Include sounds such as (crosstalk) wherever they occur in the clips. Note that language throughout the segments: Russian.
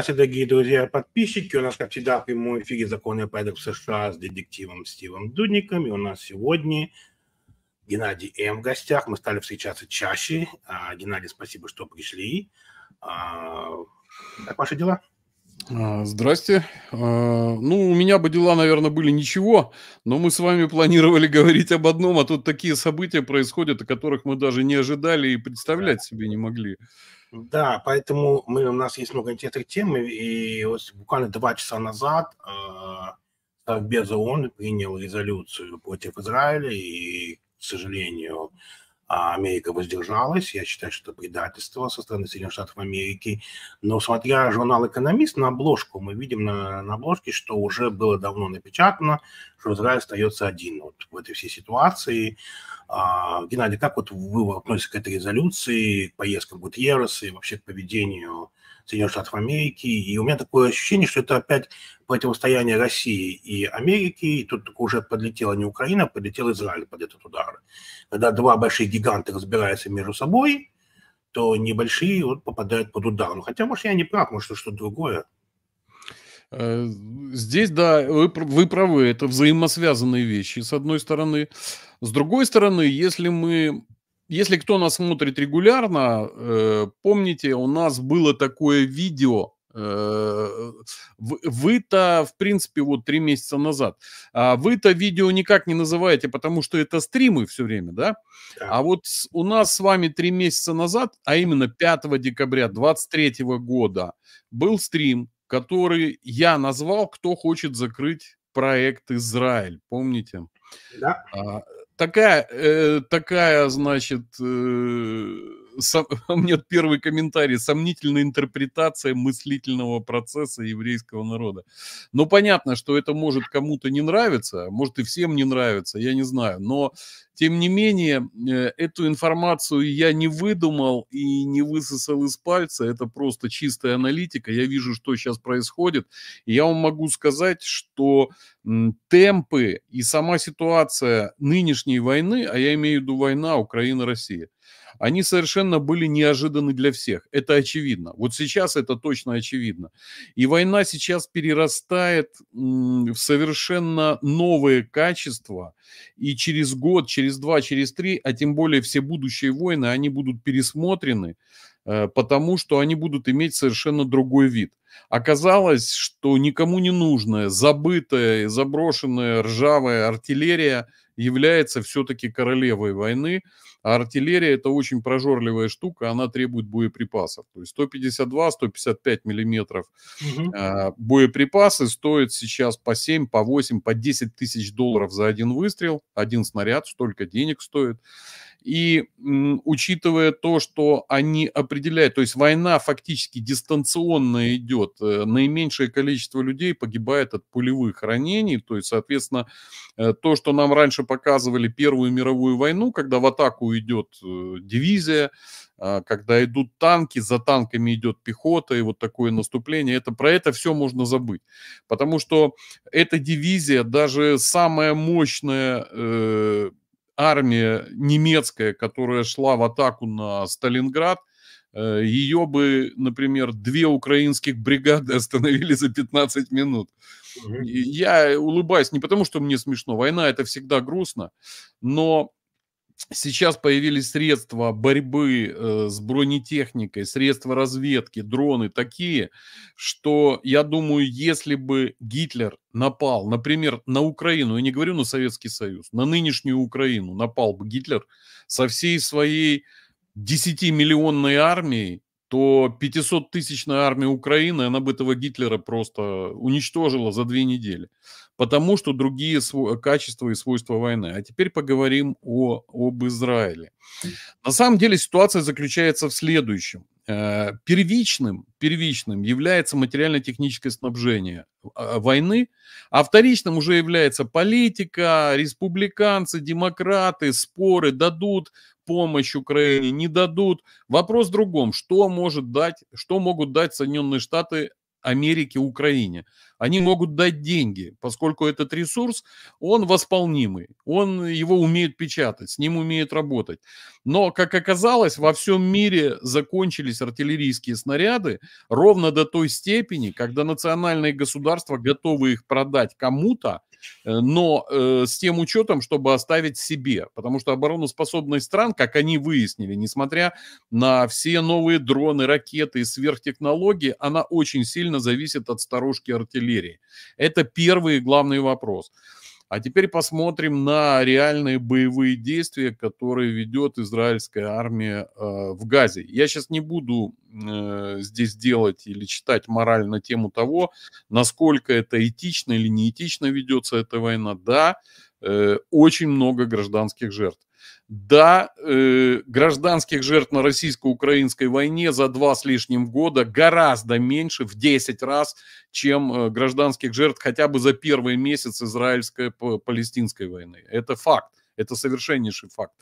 Здравствуйте, дорогие друзья подписчики. У нас, как всегда, в прямом эфире «Законный порядок в США» с детективом Стивом Дудником. И у нас сегодня Геннадий М. в гостях. Мы стали встречаться чаще. А, Геннадий, спасибо, что пришли. А, как ваши дела? А, здрасте. А, ну, у меня бы дела, наверное, были ничего, но мы с вами планировали (laughs) говорить об одном, а тут такие события происходят, о которых мы даже не ожидали и представлять себе не могли. Да, поэтому мы, у нас есть много интересных тем, и вот буквально два часа назад а, Совбез ООН принял резолюцию против Израиля, и, к сожалению, а, Америка воздержалась. Я считаю, что это предательство со стороны Соединенных Штатов Америки. Но смотря журнал «Экономист» на обложку, мы видим на, на обложке, что уже было давно напечатано, что Израиль остается один вот в этой всей ситуации. А, Геннадий, как вот вы относитесь к этой резолюции, к поездкам Гутьерреса и вообще к поведению Соединенных Штатов Америки? И у меня такое ощущение, что это опять противостояние России и Америки, и тут уже подлетела не Украина, а подлетел Израиль под этот удар. Когда два больших гиганта разбираются между собой, то небольшие вот попадают под удар. Ну, хотя, может, я не прав, может, что-то другое. Э, здесь, да, вы, вы правы, это взаимосвязанные вещи, с одной стороны. С другой стороны, если мы если кто нас смотрит регулярно, э, помните, у нас было такое видео. Э, вы-то, в принципе, вот три месяца назад. А вы-то видео никак не называете, потому что это стримы все время, да? А вот у нас с вами три месяца назад, а именно 5 декабря 23 года, был стрим, который я назвал «Кто хочет закрыть проект Израиль». Помните? Да. А, такая, э, такая, значит, э, (laughs) У меня первый комментарий, сомнительная интерпретация мыслительного процесса еврейского народа. Но ну, понятно, что это может кому-то не нравиться, а может и всем не нравится, я не знаю, но тем не менее, э, эту информацию я не выдумал и не высосал из пальца, это просто чистая аналитика, я вижу, что сейчас происходит, и я вам могу сказать, что темпы и сама ситуация нынешней войны, а я имею в виду война Украина-Россия, они совершенно были неожиданы для всех. Это очевидно. Вот сейчас это точно очевидно. И война сейчас перерастает в совершенно новые качества. И через год, через два, через три, а тем более все будущие войны, они будут пересмотрены, э, потому что они будут иметь совершенно другой вид. Оказалось, что никому не нужная, забытая, заброшенная ржавая артиллерия – является все-таки королевой войны, а артиллерия это очень прожорливая штука, она требует боеприпасов. То есть 152-155 миллиметров угу. боеприпасы стоят сейчас по 7, по 8, по 10 тысяч долларов за один выстрел, один снаряд, столько денег стоит и м, учитывая то, что они определяют, то есть война фактически дистанционно идет, э, наименьшее количество людей погибает от пулевых ранений, то есть, соответственно, э, то, что нам раньше показывали Первую мировую войну, когда в атаку идет э, дивизия, а, когда идут танки, за танками идет пехота и вот такое наступление. Это, про это все можно забыть. Потому что эта дивизия, даже самая мощная э, армия немецкая, которая шла в атаку на Сталинград, э, ее бы, например, две украинских бригады (laughs) остановили за 15 минут. Я улыбаюсь не потому, что мне смешно, война это всегда грустно, но Сейчас появились средства борьбы э, с бронетехникой, средства разведки, дроны такие, что я думаю, если бы Гитлер напал, например, на Украину, я не говорю на Советский Союз, на нынешнюю Украину напал бы Гитлер со всей своей 10-миллионной армией, то 500-тысячная армия Украины, она бы этого Гитлера просто уничтожила за две недели потому что другие качества и свойства войны. А теперь поговорим о, об Израиле. На самом деле ситуация заключается в следующем. Э, первичным, первичным является материально-техническое снабжение а, войны, а вторичным уже является политика, республиканцы, демократы, споры дадут помощь Украине, не дадут. Вопрос в другом, что может дать, что могут дать Соединенные Штаты Америке, Украине. Они могут дать деньги, поскольку этот ресурс, он восполнимый, он его умеют печатать, с ним умеют работать. Но, как оказалось, во всем мире закончились артиллерийские снаряды ровно до той степени, когда национальные государства готовы их продать кому-то, Э, но э, с тем учетом, чтобы оставить себе. Потому что обороноспособность стран, как они выяснили, несмотря на все новые дроны, ракеты и сверхтехнологии, она очень сильно зависит от сторожки артиллерии. Это первый и главный вопрос. А теперь посмотрим на реальные боевые действия, которые ведет израильская армия а, в Газе. Я сейчас не буду э, здесь делать или читать мораль на тему того, насколько это этично или неэтично ведется эта война. Да, Э, очень много гражданских жертв. Да, э, гражданских жертв на российско-украинской войне за два с лишним года гораздо меньше, в 10 раз, чем э, гражданских жертв хотя бы за первый месяц израильской палестинской войны. Это факт, это совершеннейший факт.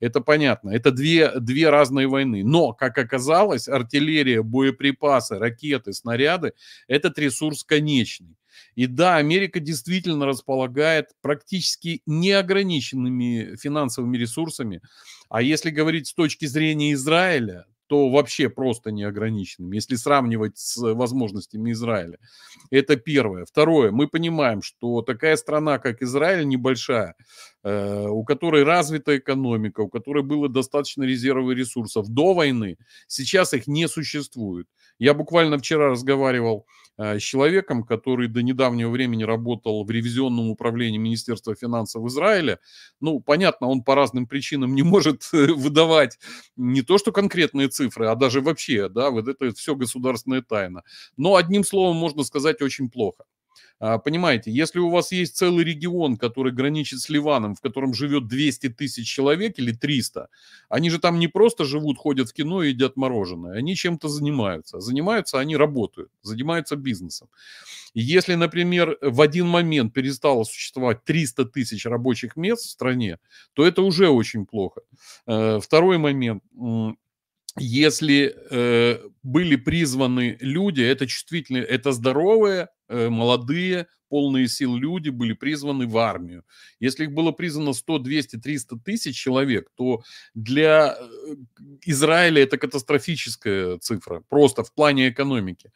Это понятно. Это две, две разные войны. Но, как оказалось, артиллерия, боеприпасы, ракеты, снаряды – этот ресурс конечный. И да, Америка действительно располагает практически неограниченными финансовыми ресурсами. А если говорить с точки зрения Израиля, то вообще просто неограниченным, если сравнивать с возможностями Израиля. Это первое. Второе, мы понимаем, что такая страна, как Израиль, небольшая, Э, у которой развита экономика, у которой было достаточно резервов ресурсов до войны, сейчас их не существует. Я буквально вчера разговаривал э, с человеком, который до недавнего времени работал в ревизионном управлении Министерства финансов Израиля. Ну, понятно, он по разным причинам не может э, выдавать не то, что конкретные цифры, а даже вообще, да, вот это все государственная тайна. Но одним словом можно сказать очень плохо. А, понимаете, если у вас есть целый регион, который граничит с Ливаном, в котором живет 200 тысяч человек или 300, они же там не просто живут, ходят в кино и едят мороженое, они чем-то занимаются. Занимаются, они работают, занимаются бизнесом. если, например, в один момент перестало существовать 300 тысяч рабочих мест в стране, то это уже очень плохо. Э, второй момент если э, были призваны люди, это чувствительные, это здоровые Э, молодые, полные сил люди были призваны в армию. Если их было призвано 100, 200, 300 тысяч человек, то для э, Израиля это катастрофическая цифра, просто в плане экономики.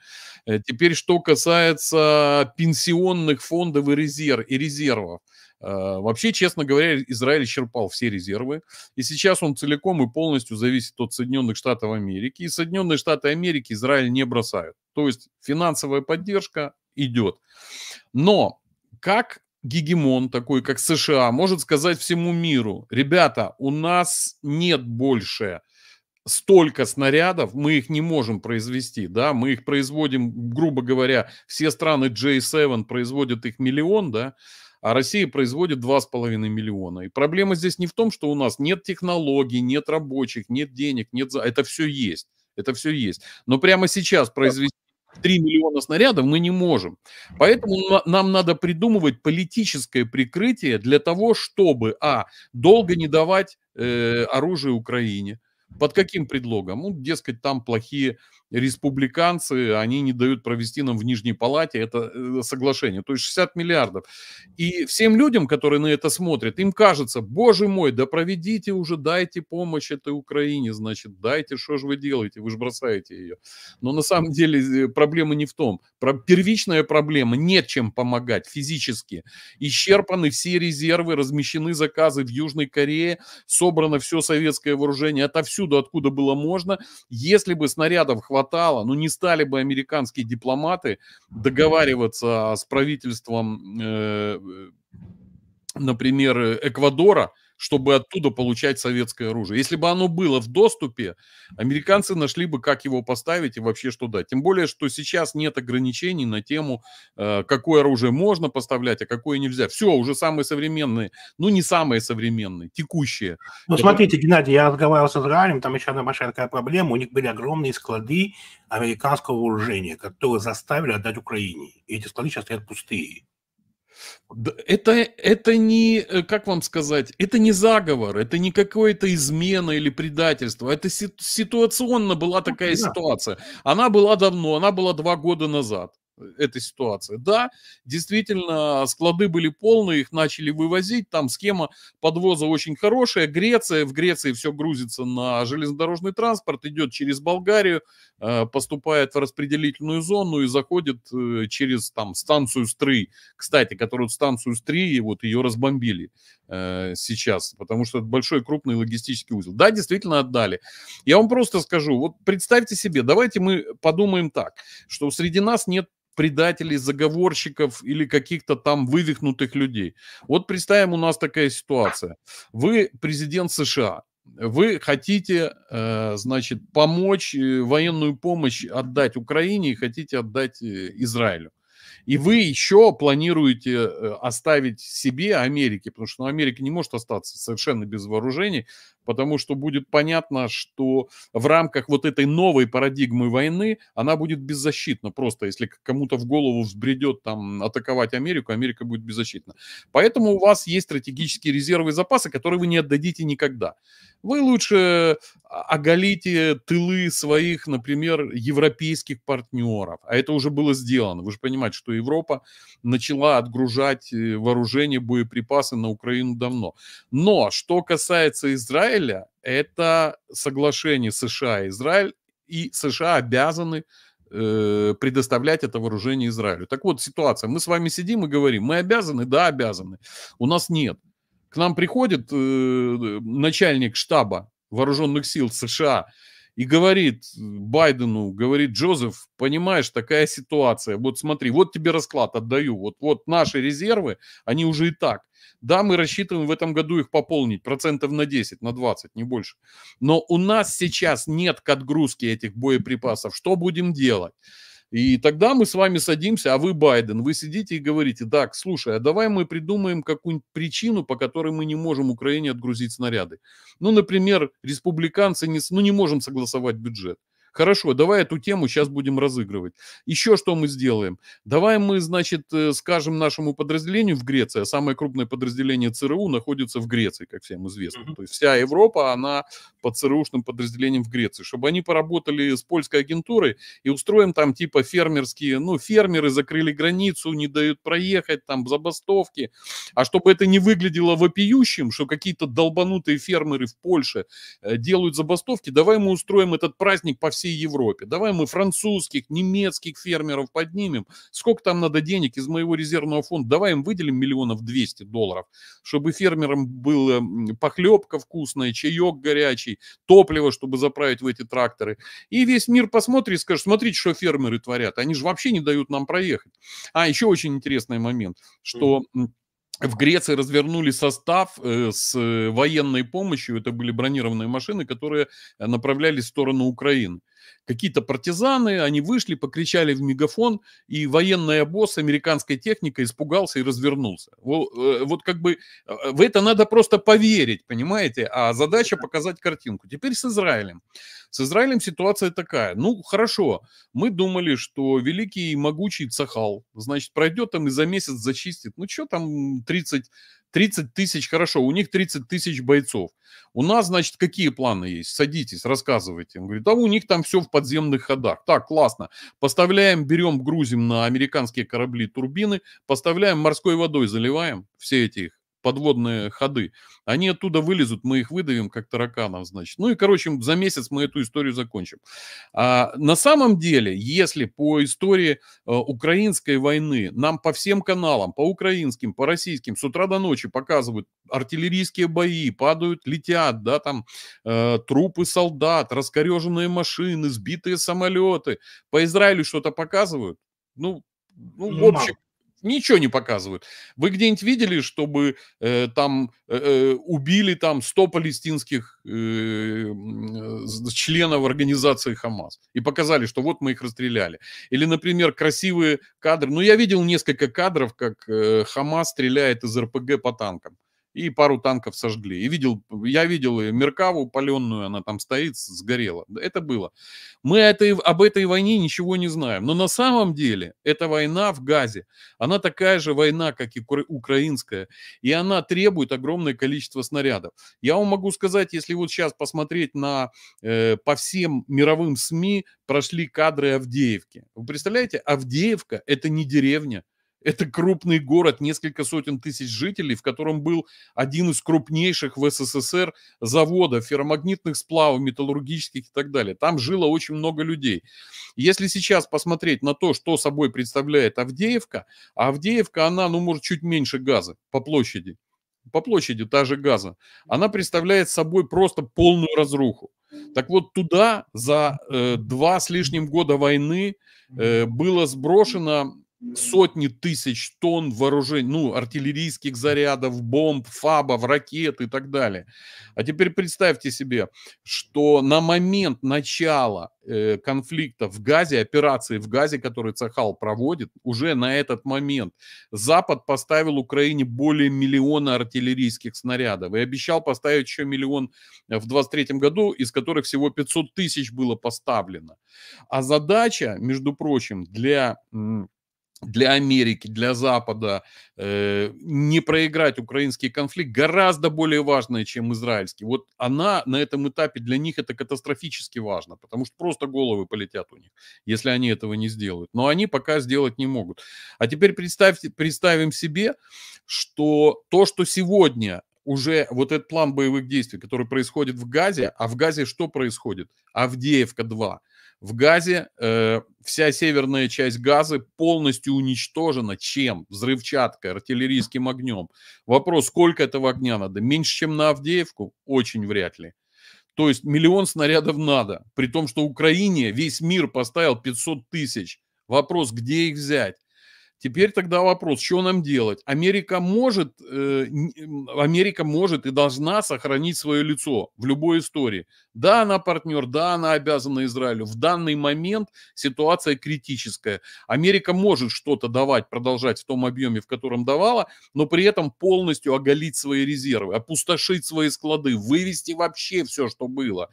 Э, теперь, что касается пенсионных фондов и, резерв, и резервов. Вообще, честно говоря, Израиль исчерпал все резервы, и сейчас он целиком и полностью зависит от Соединенных Штатов Америки, и Соединенные Штаты Америки Израиль не бросают. То есть финансовая поддержка идет. Но как гегемон такой, как США, может сказать всему миру, ребята, у нас нет больше столько снарядов, мы их не можем произвести, да, мы их производим, грубо говоря, все страны J7 производят их миллион, да, а Россия производит 2,5 миллиона. И проблема здесь не в том, что у нас нет технологий, нет рабочих, нет денег, нет... Это все есть. Это все есть. Но прямо сейчас произвести 3 миллиона снарядов мы не можем. Поэтому нам надо придумывать политическое прикрытие для того, чтобы, а, долго не давать э, оружие Украине, под каким предлогом? Ну, дескать, там плохие республиканцы, они не дают провести нам в Нижней Палате это э, соглашение. То есть 60 миллиардов. И всем людям, которые на это смотрят, им кажется, боже мой, да проведите уже, дайте помощь этой Украине, значит, дайте, что же вы делаете, вы же бросаете ее. Но на самом деле э, проблема не в том. Первичная проблема, нет чем помогать физически. Исчерпаны все резервы, размещены заказы в Южной Корее, собрано все советское вооружение отовсюду отовсюду, откуда было можно. Если бы снарядов хватало, ну не стали бы американские дипломаты договариваться с правительством, э, например, Эквадора, чтобы оттуда получать советское оружие. Если бы оно было в доступе, американцы нашли бы, как его поставить и вообще что дать. Тем более, что сейчас нет ограничений на тему, э, какое оружие можно поставлять, а какое нельзя. Все, уже самые современные, ну не самые современные, текущие. Ну Это... смотрите, Геннадий, я разговаривал с Израилем, там еще одна большая такая проблема. У них были огромные склады американского вооружения, которые заставили отдать Украине. И эти склады сейчас стоят пустые. Это, это не, э, как вам сказать, это не заговор, это не какое-то измена или предательство. Это ситуационно была такая ситуация. Она была давно, она была два года назад этой ситуации. Да, действительно, склады были полны, их начали вывозить, там схема подвоза очень хорошая. Греция, в Греции все грузится на железнодорожный транспорт, идет через Болгарию, э, поступает в распределительную зону и заходит э, через там станцию Стры, кстати, которую станцию Стри и вот ее разбомбили э, сейчас, потому что это большой крупный логистический узел. Да, действительно отдали. Я вам просто скажу, вот представьте себе, давайте мы подумаем так, что среди нас нет предателей, заговорщиков или каких-то там вывихнутых людей. Вот представим, у нас такая ситуация. Вы президент США, вы хотите, э, значит, помочь, э, военную помощь отдать Украине и хотите отдать э, Израилю. И вы еще планируете оставить себе Америке, потому что ну, Америка не может остаться совершенно без вооружений, потому что будет понятно, что в рамках вот этой новой парадигмы войны она будет беззащитна просто. Если кому-то в голову взбредет там атаковать Америку, Америка будет беззащитна. Поэтому у вас есть стратегические резервы и запасы, которые вы не отдадите никогда. Вы лучше оголите тылы своих, например, европейских партнеров. А это уже было сделано. Вы же понимаете, что Европа начала отгружать э, вооружение, боеприпасы на Украину давно. Но что касается Израиля, Израиля – это соглашение США и Израиль, и США обязаны э, предоставлять это вооружение Израилю. Так вот, ситуация. Мы с вами сидим и говорим, мы обязаны, да, обязаны. У нас нет. К нам приходит э, начальник штаба вооруженных сил США и говорит Байдену, говорит, Джозеф, понимаешь, такая ситуация, вот смотри, вот тебе расклад отдаю, вот, вот наши резервы, они уже и так. Да, мы рассчитываем в этом году их пополнить процентов на 10, на 20, не больше. Но у нас сейчас нет к отгрузке этих боеприпасов. Что будем делать? И тогда мы с вами садимся, а вы Байден, вы сидите и говорите, так, слушай, а давай мы придумаем какую-нибудь причину, по которой мы не можем Украине отгрузить снаряды. Ну, например, республиканцы не, ну, не можем согласовать бюджет. Хорошо, давай эту тему сейчас будем разыгрывать. Еще что мы сделаем? Давай мы, значит, э, скажем нашему подразделению в Греции, а самое крупное подразделение ЦРУ находится в Греции, как всем известно. Mm-hmm. То есть вся Европа, она под ЦРУшным подразделением в Греции. Чтобы они поработали с польской агентурой и устроим там типа фермерские, ну, фермеры закрыли границу, не дают проехать, там забастовки. А чтобы это не выглядело вопиющим, что какие-то долбанутые фермеры в Польше э, делают забастовки, давай мы устроим этот праздник по всей всей Европе. Давай мы французских, немецких фермеров поднимем. Сколько там надо денег из моего резервного фонда? Давай им выделим миллионов 200 долларов, чтобы фермерам было похлебка вкусная, чаек горячий, топливо, чтобы заправить в эти тракторы. И весь мир посмотрит и скажет, смотрите, что фермеры творят. Они же вообще не дают нам проехать. А, еще очень интересный момент, что в Греции развернули состав э, с э, военной помощью. Это были бронированные машины, которые э, направлялись в сторону Украины. Какие-то партизаны, они вышли, покричали в мегафон, и военный босс американской техникой испугался и развернулся. Вот, э, вот как бы э, в это надо просто поверить, понимаете? А задача показать картинку. Теперь с Израилем. С Израилем ситуация такая. Ну, хорошо, мы думали, что великий и могучий Цахал, значит, пройдет там и за месяц зачистит. Ну, что там 30 30 тысяч, хорошо, у них 30 тысяч бойцов. У нас, значит, какие планы есть? Садитесь, рассказывайте. Он говорит, а у них там все в подземных ходах. Так, классно. Поставляем, берем, грузим на американские корабли турбины, поставляем, морской водой заливаем все эти их подводные ходы. Они оттуда вылезут, мы их выдавим, как тараканов, значит. Ну и, короче, за месяц мы эту историю закончим. А, на самом деле, если по истории э, украинской войны нам по всем каналам, по украинским, по российским, с утра до ночи показывают артиллерийские бои, падают, летят, да, там э, трупы солдат, раскореженные машины, сбитые самолеты, по Израилю что-то показывают, ну, ну, ну общий, Ничего не показывают. Вы где-нибудь видели, чтобы э, там э, э убили там 100 палестинских э, членов организации Хамас и показали, что вот мы их расстреляли? Или, например, красивые кадры. Ну, я видел несколько кадров, как э, Хамас стреляет из РПГ по танкам и пару танков сожгли. И видел, я видел и Меркаву паленную, она там стоит, сгорела. Это было. Мы это, об этой войне ничего не знаем. Но на самом деле эта война в Газе, она такая же война, как и украинская. И она требует огромное количество снарядов. Я вам могу сказать, если вот сейчас посмотреть на, э, по всем мировым СМИ, прошли кадры Авдеевки. Вы представляете, Авдеевка – это не деревня. Это крупный город, несколько сотен тысяч жителей, в котором был один из крупнейших в СССР заводов ферромагнитных сплавов, металлургических и так далее. Там жило очень много людей. Если сейчас посмотреть на то, что собой представляет Авдеевка, а Авдеевка, она, ну, может, чуть меньше газа по площади. По площади та же газа. Она представляет собой просто полную разруху. Так вот, туда за э, два с лишним года войны э, было сброшено сотни тысяч тонн вооружений, ну, артиллерийских зарядов, бомб, фабов, ракет и так далее. А теперь представьте себе, что на момент начала э, конфликта в Газе, операции в Газе, которую Цахал проводит, уже на этот момент Запад поставил Украине более миллиона артиллерийских снарядов и обещал поставить еще миллион э, в 23 году, из которых всего 500 тысяч было поставлено. А задача, между прочим, для для Америки, для Запада э, не проиграть украинский конфликт гораздо более важное, чем израильский. Вот она на этом этапе для них это катастрофически важно, потому что просто головы полетят у них, если они этого не сделают. Но они пока сделать не могут. А теперь представьте, представим себе, что то, что сегодня уже вот этот план боевых действий, который происходит в Газе, а в Газе что происходит? Авдеевка-2. В Газе э, вся северная часть Газы полностью уничтожена. Чем? Взрывчаткой, артиллерийским огнем. Вопрос, сколько этого огня надо? Меньше, чем на Авдеевку? Очень вряд ли. То есть миллион снарядов надо. При том, что Украине весь мир поставил 500 тысяч. Вопрос, где их взять? Теперь тогда вопрос, что нам делать? Америка может, э, Америка может и должна сохранить свое лицо в любой истории. Да, она партнер, да, она обязана Израилю. В данный момент ситуация критическая. Америка может что-то давать, продолжать в том объеме, в котором давала, но при этом полностью оголить свои резервы, опустошить свои склады, вывести вообще все, что было.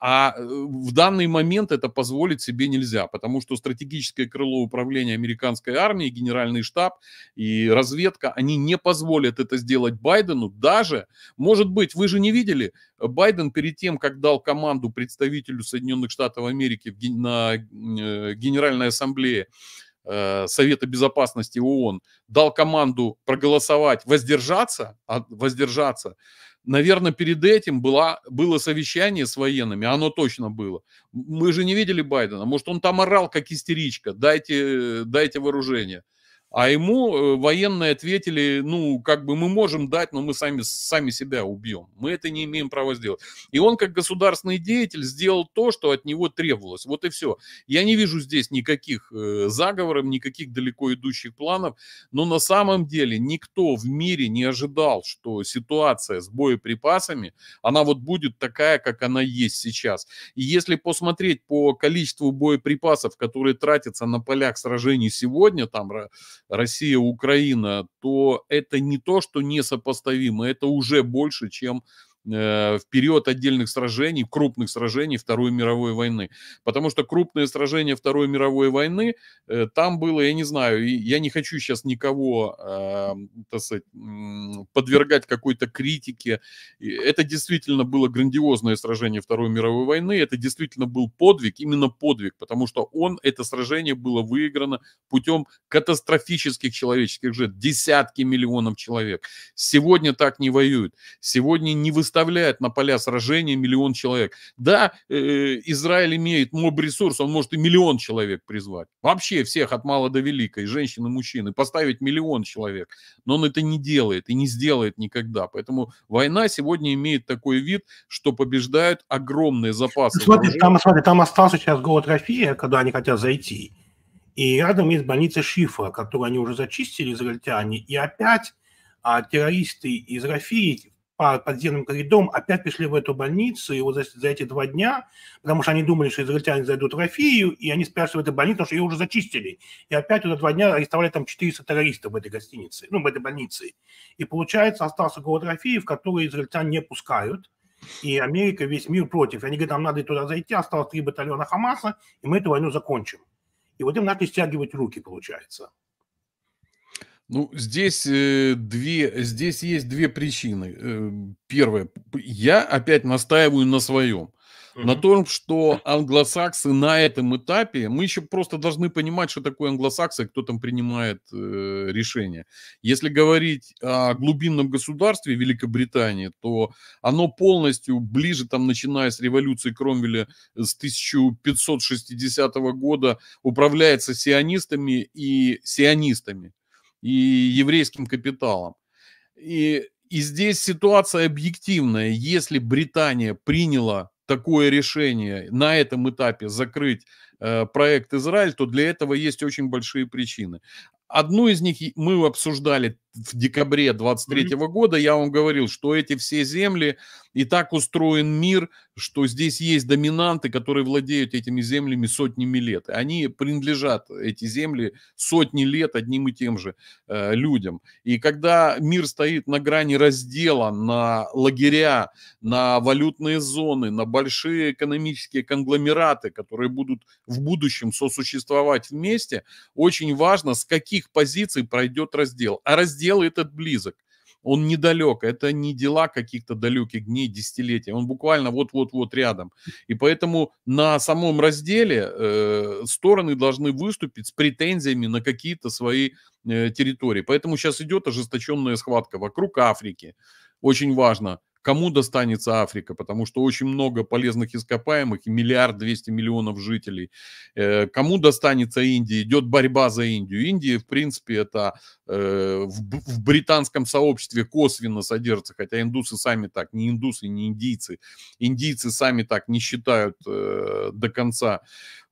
А э, в данный момент это позволить себе нельзя, потому что стратегическое крыло управления американской армией, генеральный штаб и разведка, они не позволят это сделать Байдену даже, может быть, вы же не видели, Байден перед тем, как дал команду представителю Соединенных Штатов Америки на э, Генеральной Ассамблее, э, Совета Безопасности ООН дал команду проголосовать, воздержаться, воздержаться, Наверное, перед этим была, было совещание с военными, оно точно было. Мы же не видели Байдена. Может, он там орал, как истеричка, дайте, дайте вооружение. А ему э, военные ответили, ну, как бы мы можем дать, но мы сами, сами себя убьем. Мы это не имеем права сделать. И он, как государственный деятель, сделал то, что от него требовалось. Вот и все. Я не вижу здесь никаких э, заговоров, никаких далеко идущих планов. Но на самом деле никто в мире не ожидал, что ситуация с боеприпасами, она вот будет такая, как она есть сейчас. И если посмотреть по количеству боеприпасов, которые тратятся на полях сражений сегодня, там Россия-Украина, то это не то, что несопоставимо, это уже больше, чем Э, в период отдельных сражений, крупных сражений Второй мировой войны. Потому что крупные сражения Второй мировой войны, э, там было, я не знаю, я не хочу сейчас никого а, так сказать, подвергать какой-то критике. Это действительно было грандиозное сражение Второй мировой войны, это действительно был подвиг, именно подвиг, потому что он, это сражение было выиграно путем катастрофических человеческих жертв, десятки миллионов человек. Сегодня так не воюют, сегодня не выставляют выставляет на поля сражения миллион человек. Да, э, э, Израиль имеет моб-ресурс, он может и миллион человек призвать. Вообще всех от мала до велика, и женщин, и мужчин, и поставить миллион человек. Но он это не делает и не сделает никогда. Поэтому война сегодня имеет такой вид, что побеждают огромные запасы. Смотри, там, смотри, там остался сейчас голод Рафия, когда они хотят зайти. И рядом есть больница Шифа, которую они уже зачистили израильтяне. И опять а, террористы из Рафии по подземным коридорам, опять пришли в эту больницу, и вот за, за эти два дня, потому что они думали, что израильтяне зайдут в Афию, и они спрашивают в этой больнице, потому что ее уже зачистили. И опять вот за два дня арестовали там 400 террористов в этой гостинице, ну, в этой больнице. И получается, остался город Рафии, в который израильтян не пускают, и Америка, весь мир против. И они говорят, нам надо туда зайти, осталось три батальона Хамаса, и мы эту войну закончим. И вот им начали стягивать руки, получается. Ну, здесь, э, две, здесь есть две причины. Э, первое, я опять настаиваю на своем. mm На том, что англосаксы на этом этапе, мы еще просто должны понимать, что такое англосаксы, кто там принимает э, решения. Если говорить о глубинном государстве Великобритании, то оно полностью ближе, там, начиная с революции Кромвеля э, с 1560 года, управляется сионистами и сионистами и еврейским капиталом. И, и здесь ситуация объективная. Если Британия приняла такое решение на этом этапе закрыть э, проект Израиль, то для этого есть очень большие причины. Одну из них мы обсуждали в декабре 23 -го года. Я вам говорил, что эти все земли и так устроен мир, что здесь есть доминанты, которые владеют этими землями сотнями лет. Они принадлежат, эти земли, сотни лет одним и тем же э, людям. И когда мир стоит на грани раздела на лагеря, на валютные зоны, на большие экономические конгломераты, которые будут в будущем сосуществовать вместе, очень важно, с каких позиций пройдет раздел. А раздел этот близок он недалек, это не дела каких-то далеких дней, десятилетий, он буквально вот-вот-вот рядом. И поэтому на самом разделе э, стороны должны выступить с претензиями на какие-то свои э, территории. Поэтому сейчас идет ожесточенная схватка вокруг Африки, очень важно. Кому достанется Африка? Потому что очень много полезных ископаемых и миллиард двести миллионов жителей. Э, кому достанется Индия? Идет борьба за Индию. Индия, в принципе, это э, в британском сообществе косвенно содержится, хотя индусы сами так, не индусы, не индийцы. Индийцы сами так не считают э, до конца.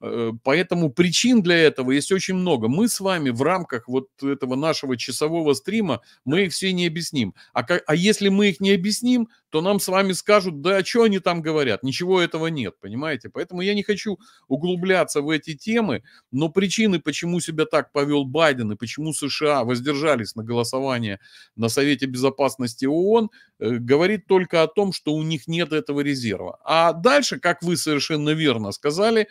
Э, поэтому причин для этого есть очень много. Мы с вами в рамках вот этого нашего часового стрима, мы их все не объясним. А, как, а если мы их не объясним, то нам с вами скажут, да а что они там говорят, ничего этого нет, понимаете? Поэтому я не хочу углубляться в эти темы, но причины, почему себя так повел Байден и почему США воздержались на голосование на Совете Безопасности ООН, э, говорит только о том, что у них нет этого резерва. А дальше, как вы совершенно верно сказали,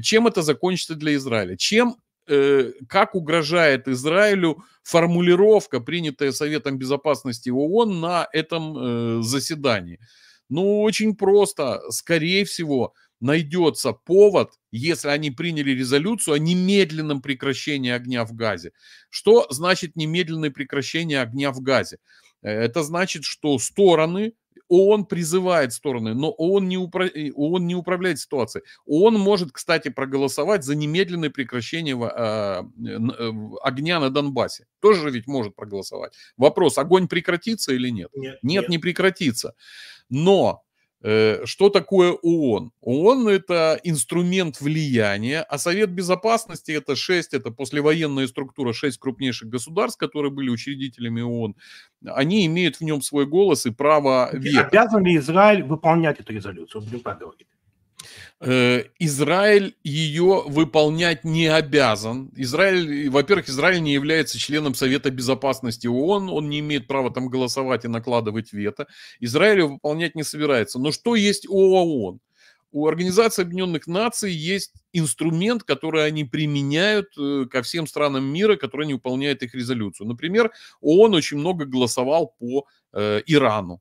чем это закончится для Израиля, чем э, как угрожает Израилю формулировка, принятая Советом Безопасности ООН на этом э, заседании. Ну, очень просто. Скорее всего, найдется повод, если они приняли резолюцию о немедленном прекращении огня в Газе. Что значит немедленное прекращение огня в Газе? Э, это значит, что стороны ООН призывает стороны, но ООН не, упра... ООН не управляет ситуацией. ООН может, кстати, проголосовать за немедленное прекращение а, э, огня на Донбассе. Тоже ведь может проголосовать. Вопрос, огонь прекратится или нет? Нет, нет, нет. не прекратится. Но Э, что такое ООН? ООН – это инструмент влияния, а Совет Безопасности – это шесть, это послевоенная структура, шесть крупнейших государств, которые были учредителями ООН. Они имеют в нем свой голос и право вето. Обязан ли Израиль выполнять эту резолюцию? Будем так Э, Израиль ее выполнять не обязан. Израиль, во-первых, Израиль не является членом Совета Безопасности ООН, он не имеет права там голосовать и накладывать вето. Израиль выполнять не собирается. Но что есть ООН? У Организации Объединенных Наций есть инструмент, который они применяют э, ко всем странам мира, которые не выполняют их резолюцию. Например, ООН очень много голосовал по э, Ирану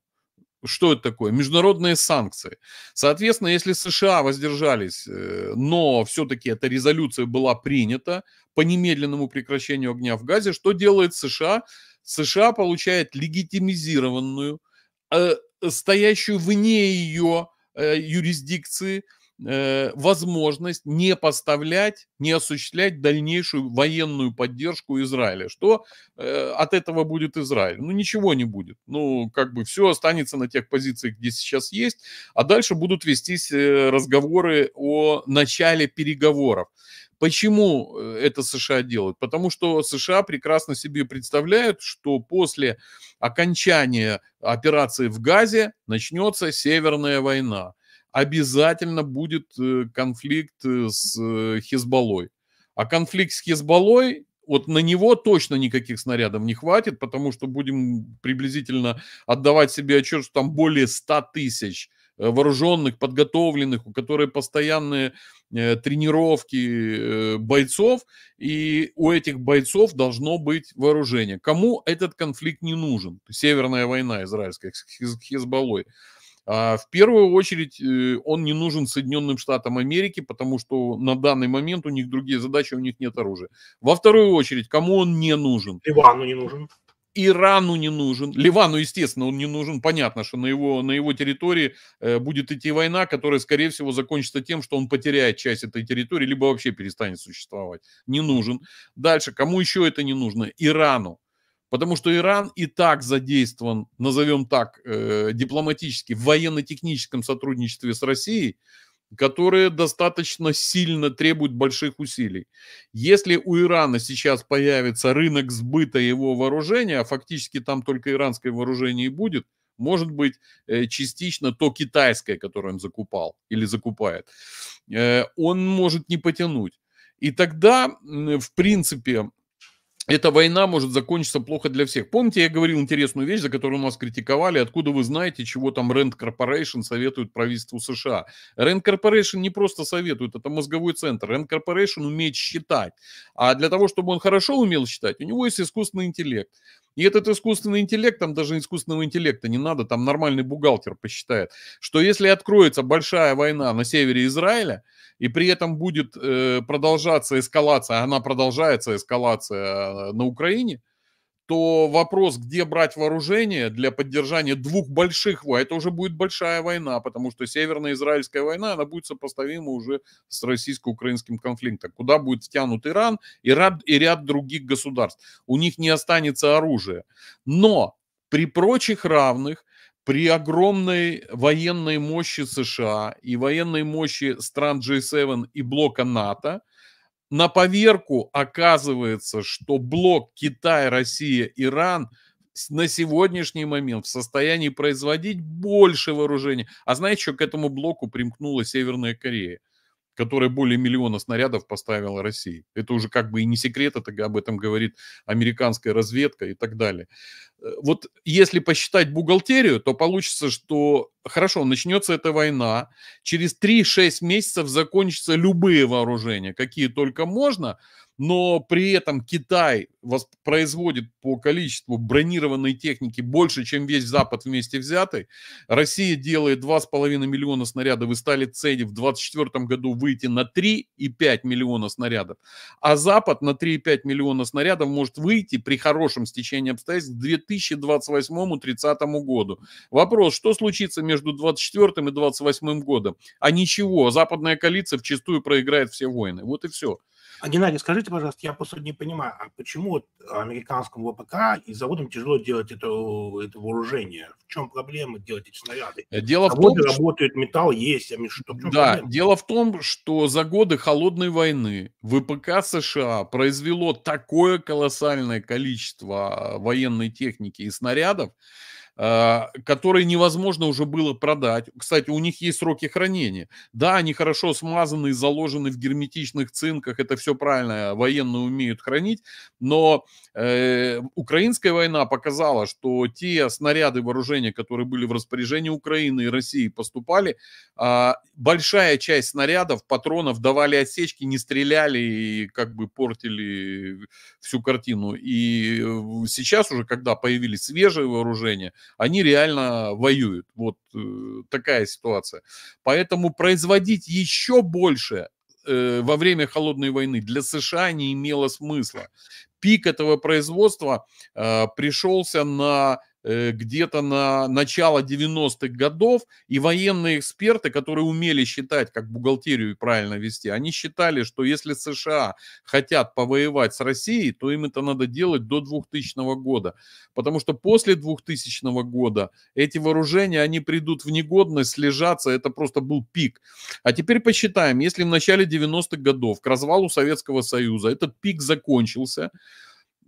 что это такое? Международные санкции. Соответственно, если США воздержались, э, но все-таки эта резолюция была принята по немедленному прекращению огня в Газе, что делает США? США получает легитимизированную, э, стоящую вне ее э, юрисдикции Э, возможность не поставлять, не осуществлять дальнейшую военную поддержку Израиля. Что э, от этого будет Израиль? Ну, ничего не будет. Ну, как бы все останется на тех позициях, где сейчас есть, а дальше будут вестись э, разговоры о начале переговоров. Почему это США делают? Потому что США прекрасно себе представляют, что после окончания операции в Газе начнется Северная война обязательно будет э, конфликт э, с э, Хизбаллой. А конфликт с Хизбаллой вот на него точно никаких снарядов не хватит, потому что будем приблизительно отдавать себе отчет, что там более 100 тысяч вооруженных, подготовленных, у которых постоянные тренировки бойцов, и у этих бойцов должно быть вооружение. Кому этот конфликт не нужен? Северная война израильская с Хизбаллой. Хиз а в первую очередь э, он не нужен Соединенным Штатам Америки, потому что на данный момент у них другие задачи, у них нет оружия. Во вторую очередь, кому он не нужен? Ливану не нужен. Ирану не нужен, Ливану, естественно, он не нужен. Понятно, что на его, на его территории э, будет идти война, которая, скорее всего, закончится тем, что он потеряет часть этой территории, либо вообще перестанет существовать. Не нужен. Дальше, кому еще это не нужно? Ирану. Потому что Иран и так задействован, назовем так, э, дипломатически, в военно-техническом сотрудничестве с Россией, которое достаточно сильно требует больших усилий. Если у Ирана сейчас появится рынок сбыта его вооружения, а фактически там только иранское вооружение и будет, может быть, э, частично то китайское, которое он закупал или закупает, э, он может не потянуть. И тогда, в принципе, эта война может закончиться плохо для всех. Помните, я говорил интересную вещь, за которую нас критиковали, откуда вы знаете, чего там Rand Corporation советует правительству США. Rand Corporation не просто советует, это мозговой центр. Rand Corporation умеет считать. А для того, чтобы он хорошо умел считать, у него есть искусственный интеллект. И этот искусственный интеллект, там даже искусственного интеллекта не надо, там нормальный бухгалтер посчитает, что если откроется большая война на севере Израиля, и при этом будет э, продолжаться эскалация, а она продолжается, эскалация э, на Украине, то вопрос, где брать вооружение для поддержания двух больших войн, это уже будет большая война, потому что северно-израильская война, она будет сопоставима уже с российско-украинским конфликтом, куда будет втянут Иран и ряд, и ряд других государств. У них не останется оружия. Но при прочих равных при огромной военной мощи США и военной мощи стран G7 и блока НАТО, на поверку оказывается, что блок Китай, Россия, Иран на сегодняшний момент в состоянии производить больше вооружений. А знаете, что к этому блоку примкнула Северная Корея? которая более миллиона снарядов поставила России. Это уже как бы и не секрет, это об этом говорит американская разведка и так далее. Э, вот если посчитать бухгалтерию, то получится, что хорошо, начнется эта война, через 3-6 месяцев закончатся любые вооружения, какие только можно, но при этом Китай производит по количеству бронированной техники больше, чем весь Запад вместе взятый. Россия делает 2,5 миллиона снарядов и ставит цели в 2024 году выйти на 3,5 миллиона снарядов. А Запад на 3,5 миллиона снарядов может выйти при хорошем стечении обстоятельств к 2028-2030 году. Вопрос, что случится между 2024 и 2028 годом? А ничего, западная коалиция вчастую проиграет все войны. Вот и все. А, Геннадий, скажите, пожалуйста, я просто не понимаю, а почему вот американскому ВПК и заводам тяжело делать это, это вооружение? В чем проблема делать эти снаряды? Э, дело Заводы в том, работают, что... металл есть, а что? В чем да, проблема? дело в том, что за годы холодной войны ВПК США произвело такое колоссальное количество а, военной техники и снарядов, а, которые невозможно уже было продать. Кстати, у них есть сроки хранения. Да, они хорошо смазаны, заложены в герметичных цинках, это все правильно, военные умеют хранить, но э, украинская война показала, что те снаряды вооружения, которые были в распоряжении Украины и России поступали, э, большая часть снарядов, патронов давали отсечки, не стреляли и как бы портили всю картину. И э, сейчас уже, когда появились свежие вооружения, они реально воюют. Вот э, такая ситуация. Поэтому производить еще больше э, во время холодной войны для США не имело смысла. Пик этого производства э, пришелся на Э, где-то на начало 90-х годов, и военные эксперты, которые умели считать, как бухгалтерию правильно вести, они считали, что если США хотят повоевать с Россией, то им это надо делать до 2000 года, потому что после 2000 года эти вооружения, они придут в негодность, слежатся, это просто был пик. А теперь посчитаем, если в начале 90-х годов к развалу Советского Союза этот пик закончился,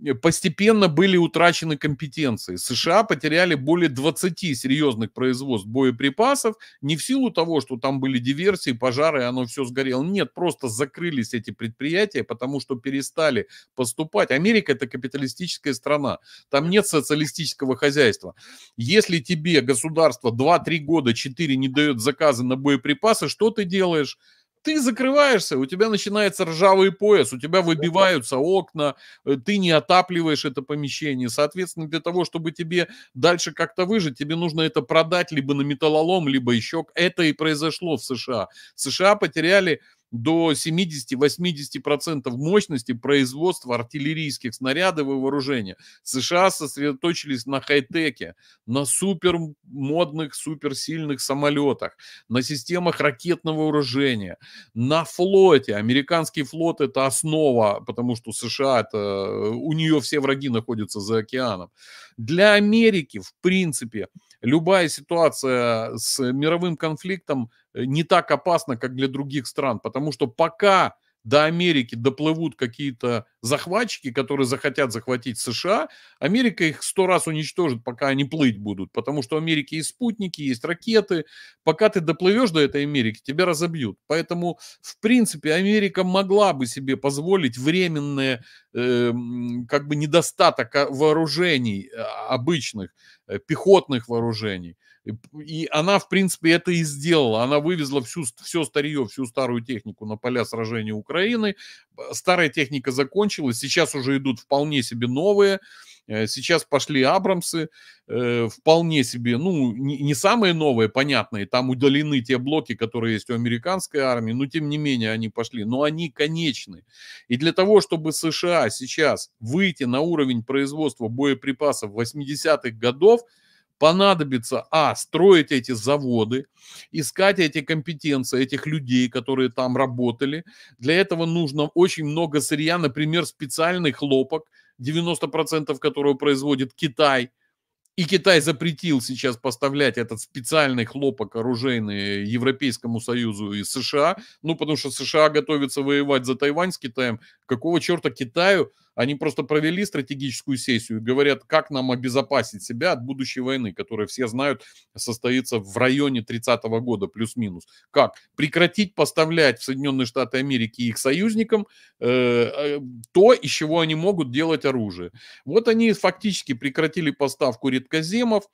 Э, постепенно были утрачены компетенции. США потеряли более 20 серьезных производств боеприпасов не в силу того, что там были диверсии, пожары, оно все сгорело. Нет, просто закрылись эти предприятия, потому что перестали поступать. Америка – это капиталистическая страна. Там нет социалистического хозяйства. Если тебе государство 2-3 года, 4 не дает заказы на боеприпасы, что ты делаешь? ты закрываешься, у тебя начинается ржавый пояс, у тебя выбиваются окна, э, ты не отапливаешь это помещение. Соответственно, для того, чтобы тебе дальше как-то выжить, тебе нужно это продать либо на металлолом, либо еще. Это и произошло в США. США потеряли до 70-80% мощности производства артиллерийских снарядов и вооружения. США сосредоточились на хай-теке, на супермодных, суперсильных самолетах, на системах ракетного вооружения, на флоте. Американский флот – это основа, потому что США – это э, у нее все враги находятся за океаном. Для Америки, в принципе, любая ситуация с мировым конфликтом – Э, не так опасно, как для других стран, потому что пока до Америки доплывут какие-то захватчики, которые захотят захватить США, Америка их сто раз уничтожит, пока они плыть будут, потому что у Америки есть спутники, есть ракеты. Пока ты доплывешь до этой Америки, тебя разобьют. Поэтому, в принципе, Америка могла бы себе позволить временный э, как бы недостаток а, вооружений э, обычных, э, пехотных вооружений – и она, в принципе, это и сделала. Она вывезла всю, все старье, всю старую технику на поля сражения Украины. Старая техника закончилась. Сейчас уже идут вполне себе новые. Э, сейчас пошли Абрамсы, э, вполне себе, ну, не, не самые новые, понятные, там удалены те блоки, которые есть у американской армии, но тем не менее они пошли, но они конечны. И для того, чтобы США сейчас выйти на уровень производства боеприпасов 80-х годов, понадобится, а, строить эти заводы, искать эти компетенции этих людей, которые там работали. Для этого нужно очень много сырья, например, специальный хлопок, 90% которого производит Китай. И Китай запретил сейчас поставлять этот специальный хлопок оружейный Европейскому Союзу и США, ну, потому что США готовится воевать за Тайвань с Китаем. Какого черта Китаю они просто провели стратегическую сессию и говорят, как нам обезопасить себя от будущей войны, которая, все знают, состоится в районе 30 -го года, плюс-минус. Как? Прекратить поставлять в Соединенные Штаты Америки и их союзникам э, э, то, из чего они могут делать оружие. Вот они фактически прекратили поставку редкоземов,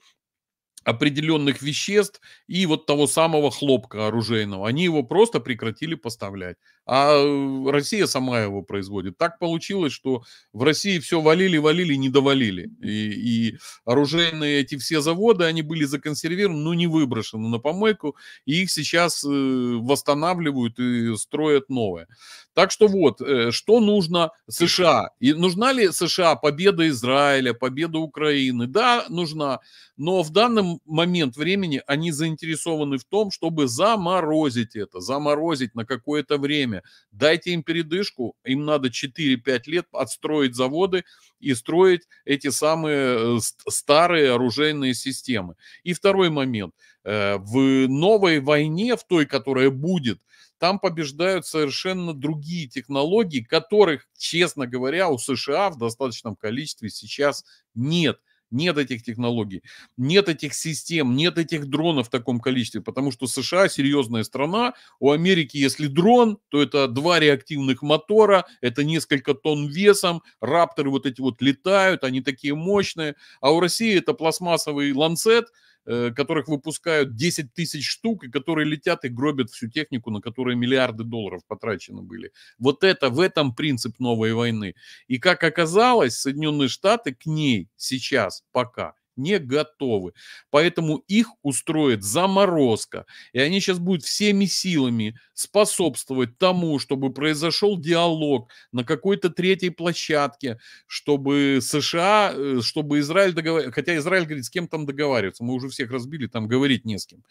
определенных веществ и вот того самого хлопка оружейного. Они его просто прекратили поставлять. А э, Россия сама его производит. Так получилось, что в России все валили, валили, не довалили. И, и оружейные эти все заводы, они были законсервированы, но не выброшены на помойку. И их сейчас э, восстанавливают и строят новое. Так что вот, э, что нужно США? И нужна ли США победа Израиля, победа Украины? Да, нужна. Но в данном момент времени они заинтересованы в том, чтобы заморозить это, заморозить на какое-то время. Дайте им передышку, им надо 4-5 лет отстроить заводы и строить эти самые э, старые оружейные системы. И второй момент. Э, в новой войне, в той, которая будет, там побеждают совершенно другие технологии, которых, честно говоря, у США в достаточном количестве сейчас нет. Нет этих технологий, нет этих систем, нет этих дронов в таком количестве, потому что США серьезная страна, у Америки, если дрон, то это два реактивных мотора, это несколько тонн весом, рапторы вот эти вот летают, они такие мощные, а у России это пластмассовый ланцет, Э, которых выпускают 10 тысяч штук, и которые летят и гробят всю технику, на которую миллиарды долларов потрачены были. Вот это, в этом принцип новой войны. И как оказалось, Соединенные Штаты к ней сейчас пока – не готовы. Поэтому их устроит заморозка. И они сейчас будут всеми силами способствовать тому, чтобы произошел диалог на какой-то третьей площадке, чтобы США, э, чтобы Израиль договаривался. Хотя Израиль говорит, с кем там договариваться. Мы уже всех разбили, там говорить не с кем.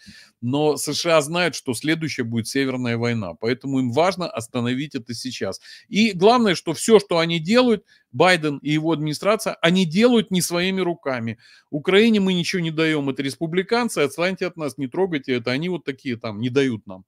Но США знают, что следующая будет Северная война. Поэтому им важно остановить это сейчас. И главное, что все, что они делают, Байден и его администрация, они делают не своими руками. Украине мы ничего не даем, это республиканцы, отстаньте от нас, не трогайте это, они вот такие там не дают нам.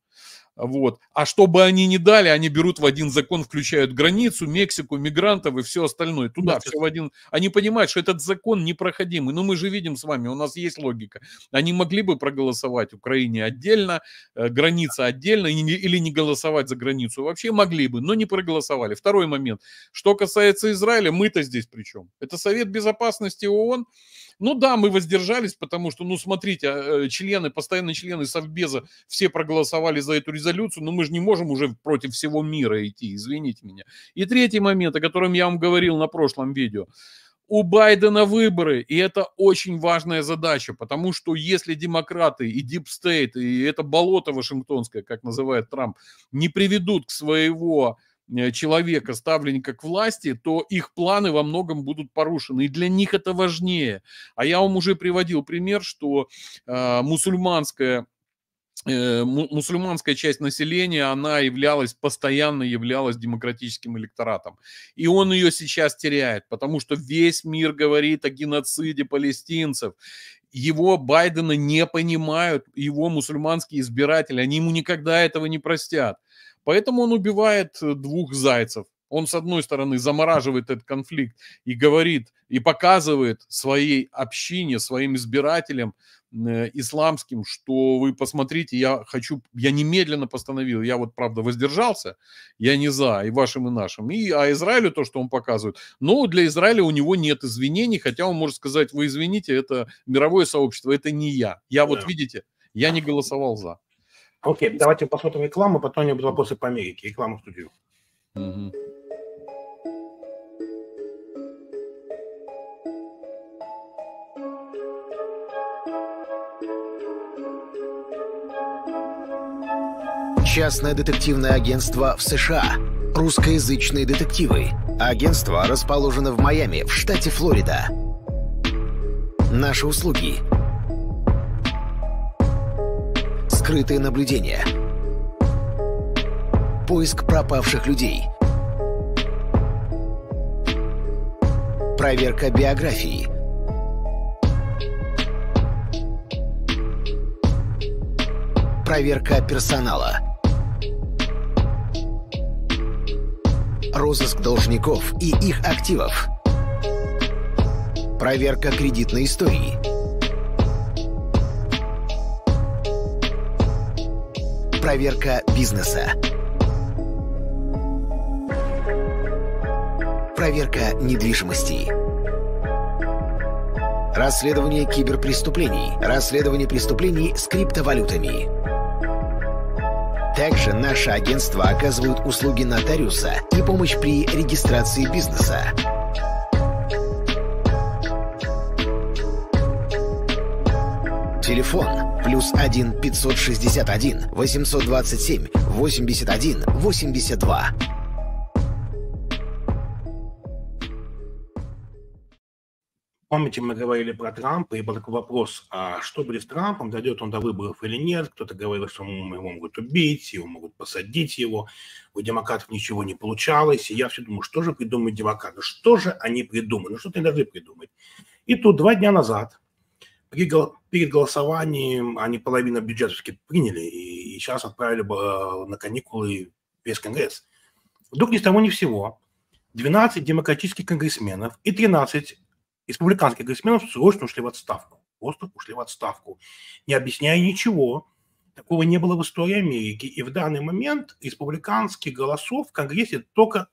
Вот. А чтобы они не дали, они берут в один закон, включают границу, Мексику, мигрантов и все остальное. Туда да, все в один. Они понимают, что этот закон непроходимый. Но ну, мы же видим с вами, у нас есть логика. Они могли бы проголосовать Украине отдельно, э, граница отдельно, или не голосовать за границу. Вообще могли бы, но не проголосовали. Второй момент. Что касается Израиля, мы-то здесь при чем? Это Совет Безопасности ООН. Ну да, мы воздержались, потому что, ну смотрите, а, э, члены, постоянные члены Совбеза все проголосовали за эту резолюцию, но мы же не можем уже против всего мира идти, извините меня. И третий момент, о котором я вам говорил на прошлом видео у Байдена выборы, и это очень важная задача, потому что если демократы и дипстейт, и это болото вашингтонское, как называет Трамп, не приведут к своего Э, человека, ставленника к власти, то их планы во многом будут порушены. И для них это важнее. А я вам уже приводил пример, что э, мусульманская э, мусульманская часть населения, она являлась, постоянно являлась демократическим электоратом. И он ее сейчас теряет, потому что весь мир говорит о геноциде палестинцев. Его Байдена не понимают, его мусульманские избиратели, они ему никогда этого не простят. Поэтому он убивает э, двух зайцев. Он, с одной стороны, замораживает этот конфликт и говорит, и показывает своей общине, своим избирателям э, исламским, что вы посмотрите, я хочу, я немедленно постановил, я вот, правда, воздержался, я не за, и вашим, и нашим. И, а Израилю то, что он показывает. Но «Ну, для Израиля у него нет извинений, хотя он может сказать, вы извините, это мировое сообщество, это не я. Я вот, видите, я не голосовал за. Окей, давайте посмотрим рекламу, потом у меня будут вопросы по Америке. Реклама в студию. Угу. Частное детективное агентство в США. Русскоязычные детективы. Агентство расположено в Майами, в штате Флорида. Наши услуги Скрытое наблюдения, Поиск пропавших людей. Проверка биографии. Проверка персонала. Розыск должников и их активов. Проверка кредитной истории. Проверка бизнеса. Проверка недвижимости. Расследование киберпреступлений. Расследование преступлений с криптовалютами. Также наше агентство оказывает услуги нотариуса и помощь при регистрации бизнеса. Телефон плюс 1 561 827 81 82. Помните, мы говорили про Трампа и был такой вопрос, а что будет с Трампом, дойдет он до выборов или нет? Кто-то говорил, что его могут убить, его могут посадить его. У демократов ничего не получалось. И я все думаю, что же придумают демократы? Что же они придумают? Ну, что-то они должны придумать. И тут два дня назад при, перед голосованием они половину бюджета все-таки приняли, и, и сейчас отправили э, на каникулы весь Конгресс. Вдруг ни с того ни всего 12 демократических конгрессменов и 13 республиканских конгрессменов срочно ушли в отставку. Просто ушли в отставку, не объясняя ничего. Такого не было в истории Америки. И в данный момент республиканских голосов в Конгрессе только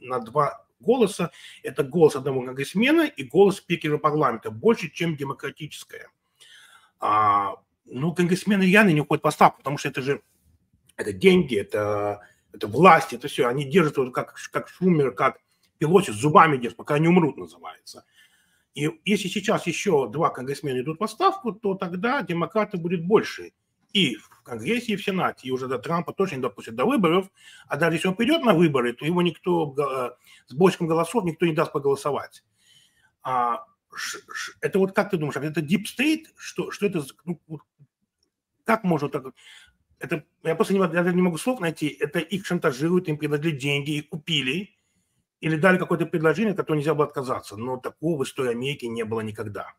на два голоса. Это голос одного конгрессмена и голос спикера парламента, больше, чем демократическое. А, ну, конгрессмены реально не уходят в отставку, потому что это же это деньги, это, это власть, это все. Они держат вот как, как Шумер, как Пелоси, зубами держат, пока они умрут, называется. И если сейчас еще два конгрессмена идут в отставку, то тогда демократы будет больше – и в Конгрессе, и в Сенате. И уже до Трампа точно не допустят до выборов. А даже если он придет на выборы, то его никто э, с бочком голосов никто не даст проголосовать А, это вот как ты думаешь, это deep state? Что, что это? Ну, как можно так? Это, я просто не, я не могу слов найти. Это их шантажируют, им предложили деньги, их купили или дали какое-то предложение, от которого нельзя было отказаться. Но такого в истории Америки не было никогда.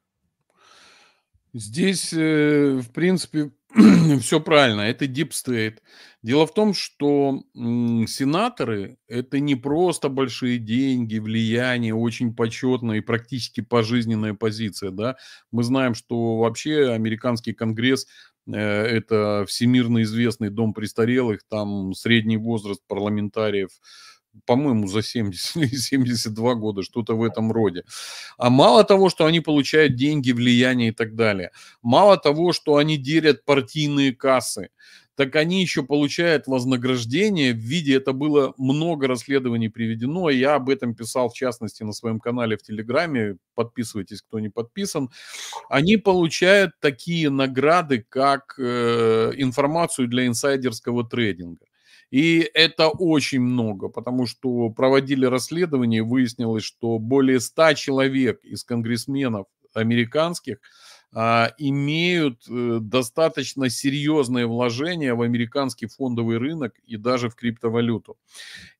Здесь, э, в принципе, (clears throat) все правильно, это deep state. Дело в том, что сенаторы – это не просто большие деньги, влияние, очень почетная и практически пожизненная позиция. Да? Мы знаем, что вообще американский конгресс э, – это всемирно известный дом престарелых, там средний возраст парламентариев – по-моему, за 70 или 72 года, что-то в этом роде. А мало того, что они получают деньги, влияние и так далее, мало того, что они делят партийные кассы, так они еще получают вознаграждение в виде, это было много расследований приведено, я об этом писал в частности на своем канале в Телеграме, подписывайтесь, кто не подписан, они получают такие награды, как э, информацию для инсайдерского трейдинга. И это очень много, потому что проводили расследование, выяснилось, что более 100 человек из конгрессменов американских а, имеют э, достаточно серьезные вложения в американский фондовый рынок и даже в криптовалюту.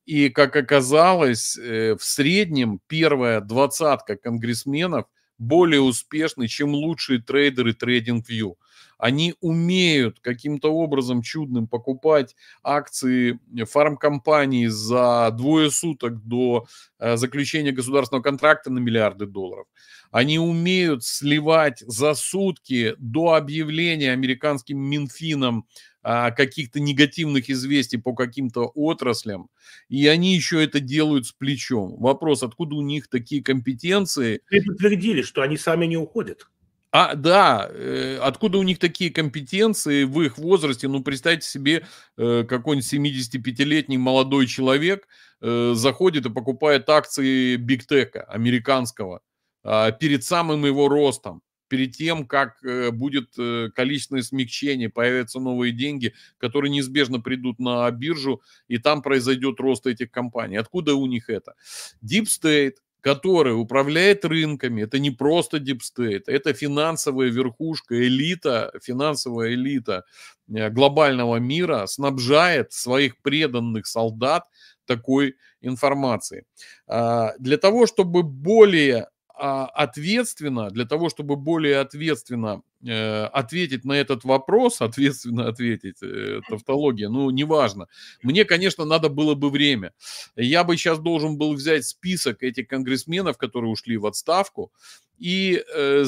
И, как оказалось, э, в среднем первая двадцатка конгрессменов более успешны, чем лучшие трейдеры TradingView. Они умеют каким-то образом чудным покупать акции э, фармкомпаний за двое суток до э, заключения государственного контракта на миллиарды долларов. Они умеют сливать за сутки до объявления американским Минфином а, каких-то негативных известий по каким-то отраслям, и они еще это делают с плечом. Вопрос, откуда у них такие компетенции? Вы подтвердили, что они сами не уходят. А, да, э, откуда у них такие компетенции в их возрасте? Ну, представьте себе, э, какой-нибудь 75-летний молодой человек э, заходит и покупает акции Бигтека американского а, перед самым его ростом перед тем, как э, будет э, количественное смягчение, появятся новые деньги, которые неизбежно придут на биржу, и там произойдет рост этих компаний. Откуда у них это? Deep State, который управляет рынками, это не просто Deep State, это финансовая верхушка, элита, финансовая элита э, глобального мира снабжает своих преданных солдат такой информации. А, для того, чтобы более а, ответственно, для того, чтобы более ответственно э, ответить на этот вопрос, (laughs) ответственно ответить, э, тавтология, ну, неважно. Мне, конечно, надо было бы время. Я бы сейчас должен был взять список этих конгрессменов, которые ушли в отставку, и э,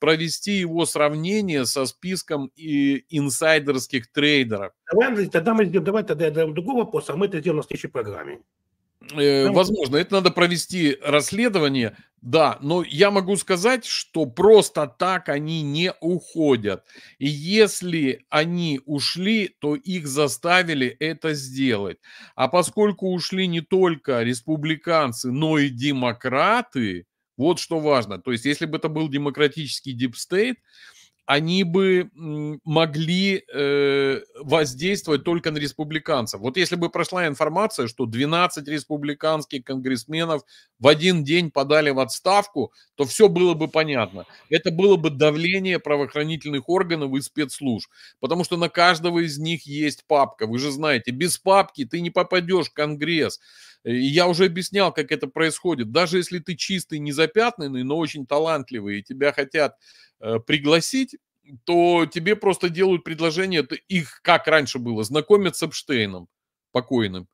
провести его сравнение со списком и инсайдерских трейдеров. Давай, тогда мы, давай тогда я другой вопрос, а мы это сделаем на следующей программе. Э, ну возможно, это надо провести расследование, да, но я могу сказать, что просто так они не уходят. И если они ушли, то их заставили это сделать. А поскольку ушли не только республиканцы, но и демократы, вот что важно. То есть, если бы это был демократический дипстейт, они бы могли э, воздействовать только на республиканцев. Вот если бы прошла информация, что 12 республиканских конгрессменов в один день подали в отставку, то все было бы понятно. Это было бы давление правоохранительных органов и спецслужб, потому что на каждого из них есть папка. Вы же знаете, без папки ты не попадешь в Конгресс. Э, и я уже объяснял, как это происходит. Даже если ты чистый, не запятнанный, но очень талантливый, и тебя хотят э, пригласить, то тебе просто делают предложение, Это их, как раньше было, знакомят с Эпштейном, покойным.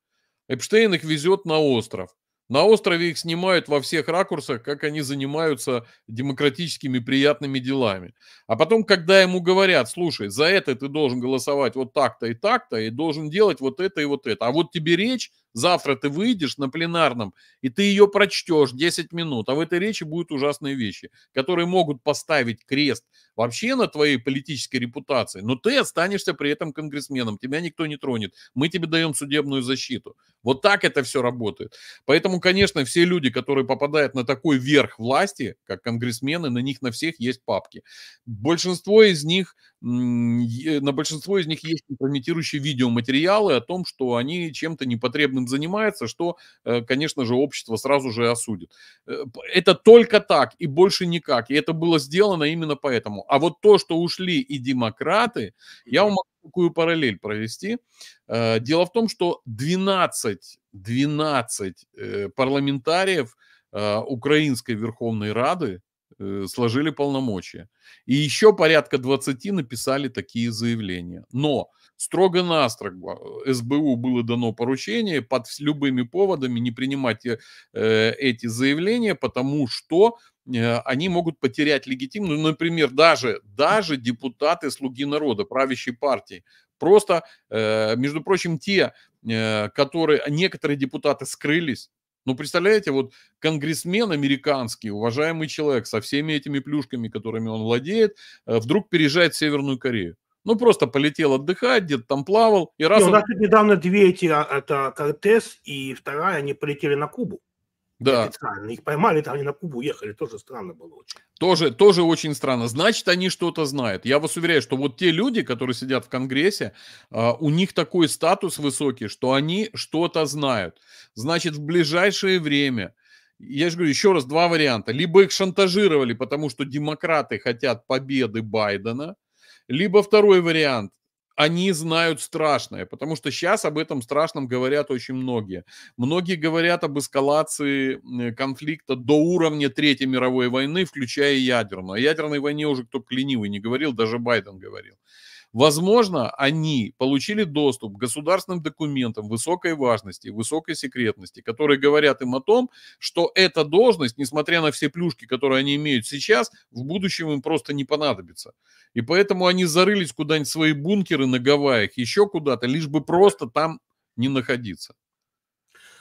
Эпштейн их везет на остров. На острове их снимают во всех ракурсах, как они занимаются демократическими приятными делами. А потом, когда ему говорят, слушай, за это ты должен голосовать вот так-то и так-то, и должен делать вот это и вот это, а вот тебе речь завтра ты выйдешь на пленарном, и ты ее прочтешь 10 минут, а в этой речи будут ужасные вещи, которые могут поставить крест вообще на твоей политической репутации, но ты останешься при этом конгрессменом, тебя никто не тронет, мы тебе даем судебную защиту. Вот так это все работает. Поэтому, конечно, все люди, которые попадают на такой верх власти, как конгрессмены, на них на всех есть папки. Большинство из них на большинство из них есть компрометирующие видеоматериалы о том, что они чем-то непотребным занимаются, что, э, конечно же, общество сразу же осудит. Э, это только так и больше никак. И это было сделано именно поэтому. А вот то, что ушли и демократы, я вам могу такую параллель провести. Э, дело в том, что 12, 12 парламентариев Украинской Верховной Рады Э, сложили полномочия. И еще порядка 20 написали такие заявления. Но строго-настрого э, СБУ было дано поручение под любыми поводами не принимать э, э, эти заявления, потому что э, они могут потерять легитимность. Ну, например, даже, даже депутаты «Слуги народа», правящей партии, просто, э, между прочим, те, которые, некоторые депутаты скрылись, ну, представляете, вот конгрессмен американский, уважаемый человек, со всеми этими плюшками, которыми он владеет, э, вдруг переезжает в Северную Корею. Ну, просто полетел отдыхать, где-то там плавал. И раз... И у нас он... недавно две эти, а, это а, Кортес и вторая, они полетели на Кубу. Да. Официально. Их поймали, там они на Кубу уехали, тоже странно было очень. Тоже, тоже очень странно. Значит, они что-то знают. Я вас уверяю, что вот те люди, которые сидят в Конгрессе, а, у них такой статус высокий, что они что-то знают. Значит, в ближайшее время я же говорю, еще раз, два варианта. Либо их шантажировали, потому что демократы хотят победы Байдена, либо второй вариант они знают страшное, потому что сейчас об этом страшном говорят очень многие. Многие говорят об эскалации конфликта до уровня Третьей мировой войны, включая ядерную. О ядерной войне уже кто-то ленивый не говорил, даже Байден говорил. Возможно, они получили доступ к государственным документам высокой важности, высокой секретности, которые говорят им о том, что эта должность, несмотря на все плюшки, которые они имеют сейчас, в будущем им просто не понадобится. И поэтому они зарылись куда-нибудь в свои бункеры на Гавайях, еще куда-то, лишь бы просто там не находиться.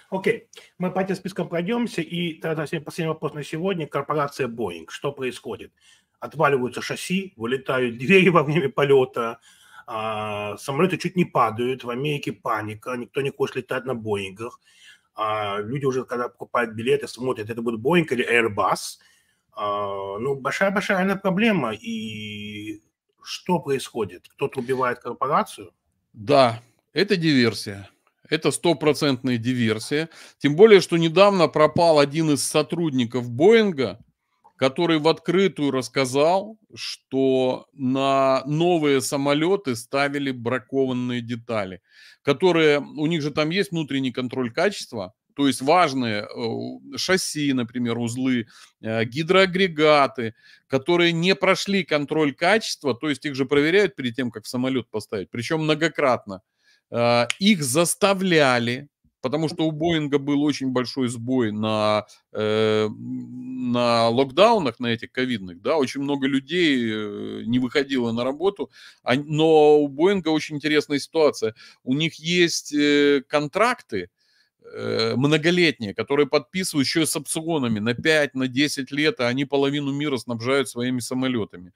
Окей, okay. мы по этим спискам пройдемся, и тогда последний вопрос на сегодня. Корпорация Boeing. Что происходит? отваливаются шасси, вылетают (laughs) двери во время полета, а, самолеты чуть не падают, в Америке паника, никто не хочет летать на Боингах. А, люди уже, когда покупают билеты, смотрят, это будет Боинг или Airbus. А, ну, большая-большая проблема. И что происходит? Кто-то убивает корпорацию? Да, это диверсия. Это стопроцентная диверсия. Тем более, что недавно пропал один из сотрудников Боинга, который в открытую рассказал, что на новые самолеты ставили бракованные детали, которые у них же там есть внутренний контроль качества, то есть важные э, шасси, например, узлы, э, гидроагрегаты, которые не прошли контроль качества, то есть их же проверяют перед тем, как самолет поставить, причем многократно. Э, их заставляли потому что у Боинга был очень большой сбой на, э, на локдаунах, на этих ковидных, да, очень много людей э, не выходило на работу, но у Боинга очень интересная ситуация. У них есть э, контракты, Э, многолетние, которые подписывают еще и с опционами на 5, на 10 лет, а они половину мира снабжают своими самолетами.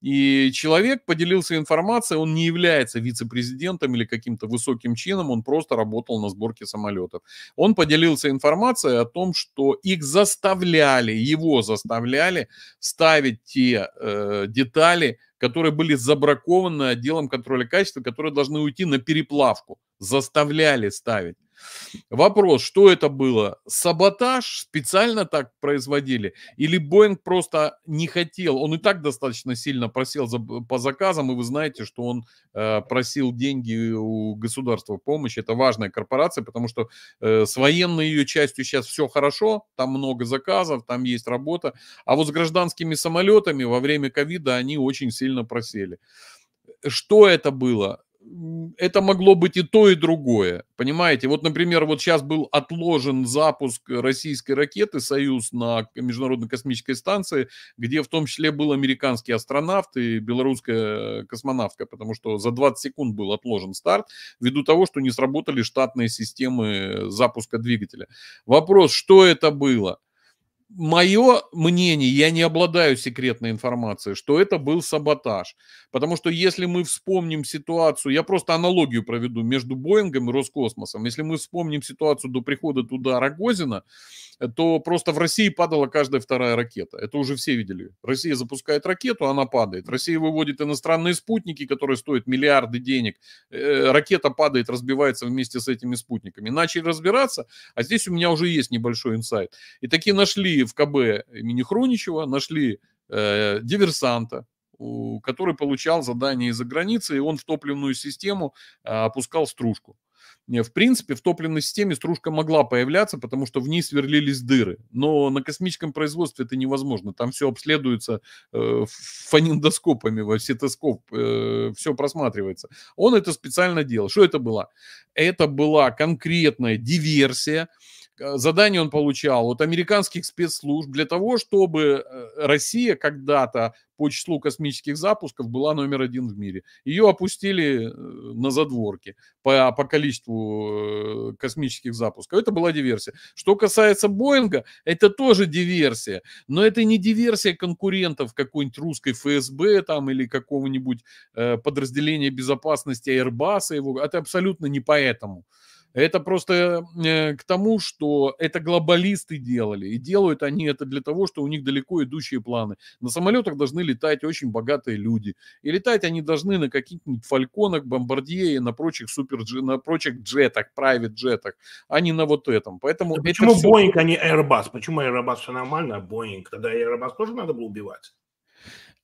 И человек поделился информацией, он не является вице-президентом или каким-то высоким чином, он просто работал на сборке самолетов. Он поделился информацией о том, что их заставляли, его заставляли ставить те э, детали, которые были забракованы отделом контроля качества, которые должны уйти на переплавку. Заставляли ставить. Вопрос, что это было? Саботаж специально так производили? Или Боинг просто не хотел? Он и так достаточно сильно просел за, по заказам, и вы знаете, что он э, просил деньги у государства помощи. Это важная корпорация, потому что э, с военной ее частью сейчас все хорошо, там много заказов, там есть работа. А вот с гражданскими самолетами во время ковида они очень сильно просели. Что это было? это могло быть и то, и другое. Понимаете? Вот, например, вот сейчас был отложен запуск российской ракеты «Союз» на Международной космической станции, где в том числе был американский астронавт и белорусская космонавтка, потому что за 20 секунд был отложен старт, ввиду того, что не сработали штатные системы запуска двигателя. Вопрос, что это было? мое мнение, я не обладаю секретной информацией, что это был саботаж. Потому что если мы вспомним ситуацию, я просто аналогию проведу между Боингом и Роскосмосом. Если мы вспомним ситуацию до прихода туда Рогозина, то просто в России падала каждая вторая ракета. Это уже все видели. Россия запускает ракету, она падает. Россия выводит иностранные спутники, которые стоят миллиарды денег. Э, ракета падает, разбивается вместе с этими спутниками. Начали разбираться, а здесь у меня уже есть небольшой инсайт. И такие нашли в КБ имени Хроничева, нашли э, диверсанта, у, который получал задание из-за границы, и он в топливную систему э, опускал стружку. Э, в принципе, в топливной системе стружка могла появляться, потому что в ней сверлились дыры. Но на космическом производстве это невозможно. Там все обследуется э, фонендоскопами, во все э, все просматривается. Он это специально делал. Что это было? Это была конкретная диверсия, Э, задание он получал от американских спецслужб для того, чтобы э, Россия когда-то по числу космических запусков была номер один в мире. Ее опустили э, на задворки по, по количеству космических запусков. Это была диверсия. Что касается Боинга, это тоже диверсия. Но это не диверсия конкурентов какой-нибудь русской ФСБ там, или какого-нибудь э, подразделения безопасности Airbus. Его. Это абсолютно не поэтому. Это просто э, к тому, что это глобалисты делали. И делают они это для того, что у них далеко идущие планы. На самолетах должны летать очень богатые люди. И летать они должны на каких-нибудь фальконах, бомбардье и на прочих супер, на прочих джетах, private джетах, а не на вот этом. Поэтому почему Boeing, а не Airbus? Почему Airbus все нормально, а Boeing? Тогда Airbus тоже надо было убивать.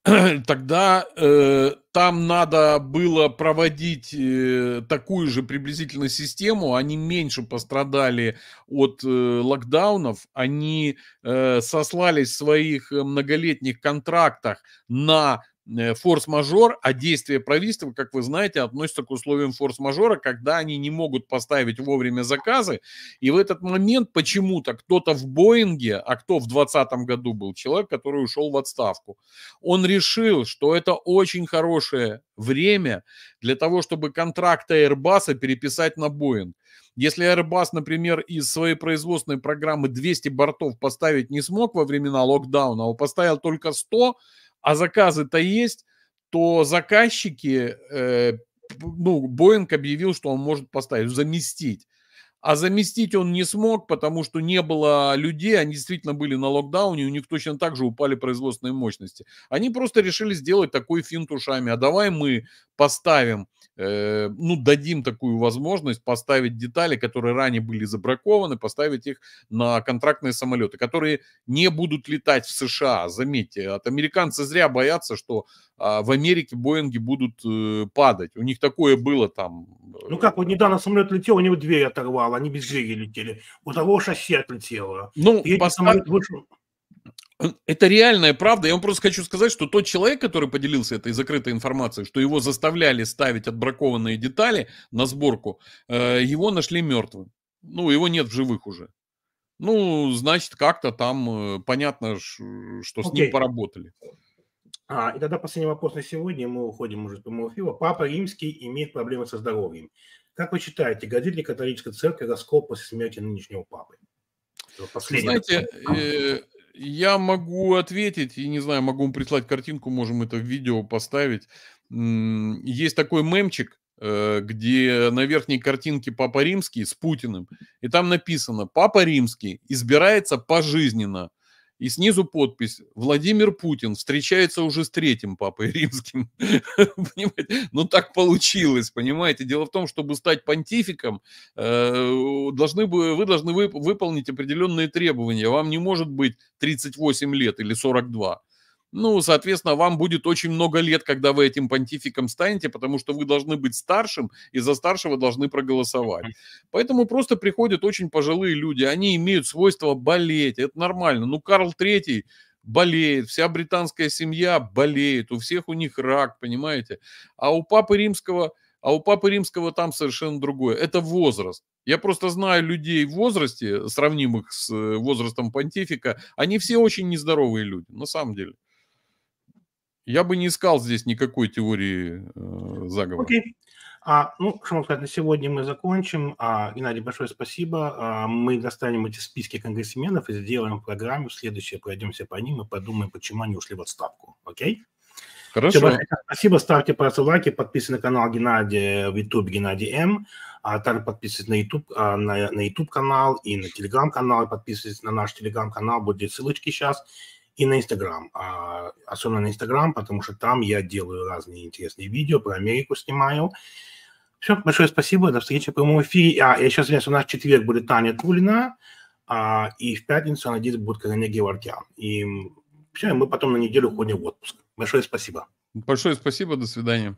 (clears throat) тогда э, там надо было проводить э, такую же приблизительно систему. Они меньше пострадали от э, локдаунов. Они э, сослались в своих э, многолетних контрактах на Э, форс-мажор, а действия правительства, как вы знаете, относятся к условиям форс-мажора, когда они не могут поставить вовремя заказы. И в этот момент почему-то кто-то в Боинге, а кто в 2020 году был человек, который ушел в отставку, он решил, что это очень хорошее время для того, чтобы контракты Airbus переписать на Боинг. Если Airbus, например, из своей производственной программы 200 бортов поставить не смог во времена локдауна, а поставил только 100, а заказы-то есть, то заказчики, э, ну, Боинг объявил, что он может поставить, заместить. А заместить он не смог, потому что не было людей, они действительно были на локдауне, у них точно так же упали производственные мощности. Они просто решили сделать такой финт ушами, а давай мы поставим, э, ну, дадим такую возможность поставить детали, которые ранее были забракованы, поставить их на контрактные самолеты, которые не будут летать в США, заметьте. От американцы зря боятся, что э, в Америке Боинги будут э, падать. У них такое было там. Ну как, вот э, недавно самолет летел, у него дверь оторвало, они без двери летели. У того шасси отлетело. Ну, поставь... самолет вышел... Это реальная правда. Я вам просто хочу сказать, что тот человек, который поделился этой закрытой информацией, что его заставляли ставить отбракованные детали на сборку, э, его нашли мертвым. Ну, его нет в живых уже. Ну, значит, как-то там э, понятно, что с okay. ним поработали. А, и тогда последний вопрос на сегодня. Мы уходим уже по Морфива. Папа Римский имеет проблемы со здоровьем. Как вы считаете, годит ли католическая церковь раскол после смерти нынешнего папы? Последний Знаете, я могу ответить, и не знаю, могу вам прислать картинку, можем это в видео поставить. Есть такой мемчик, э, где на верхней картинке Папа Римский с Путиным, и там написано «Папа Римский избирается пожизненно». И снизу подпись «Владимир Путин встречается уже с третьим папой римским». (laughs) Ну так получилось, понимаете? Дело в том, чтобы стать понтификом, э, должны бы, вы должны выполнить определенные требования. Вам не может быть 38 лет или 42 ну, соответственно, вам будет очень много лет, когда вы этим понтификом станете, потому что вы должны быть старшим, и за старшего должны проголосовать. Поэтому просто приходят очень пожилые люди, они имеют свойство болеть, это нормально. Ну, Карл Третий болеет, вся британская семья болеет, у всех у них рак, понимаете? А у папы римского, а у папы римского там совершенно другое. Это возраст. Я просто знаю людей в возрасте, сравнимых с э, возрастом понтифика, они все очень нездоровые люди, на самом деле я бы не искал здесь никакой теории э, заговора. Окей. А, ну, что можно сказать, на сегодня мы закончим. А, Геннадий, большое спасибо. А, мы достанем эти списки конгрессменов и сделаем программу. Следующее пройдемся по ним и подумаем, почему они ушли в отставку. Окей? Хорошо. Все, спасибо. Ставьте пальцы лайки, подписывайтесь на канал Геннадия э, в YouTube Геннадий М. А также подписывайтесь на YouTube, а, на, на YouTube канал и на Telegram канал. подписывайтесь на наш Telegram канал. Будет ссылочки сейчас и на Инстаграм. А, особенно на Инстаграм, потому что там я делаю разные интересные видео, про Америку снимаю. Все, большое спасибо, до встречи в прямом эфире. А, я сейчас извиняюсь, у нас в четверг будет Таня Тулина, а, и в пятницу, надеюсь, будет Корене Геворкян. И все, мы потом на неделю уходим в отпуск. Большое спасибо. Большое спасибо, до свидания.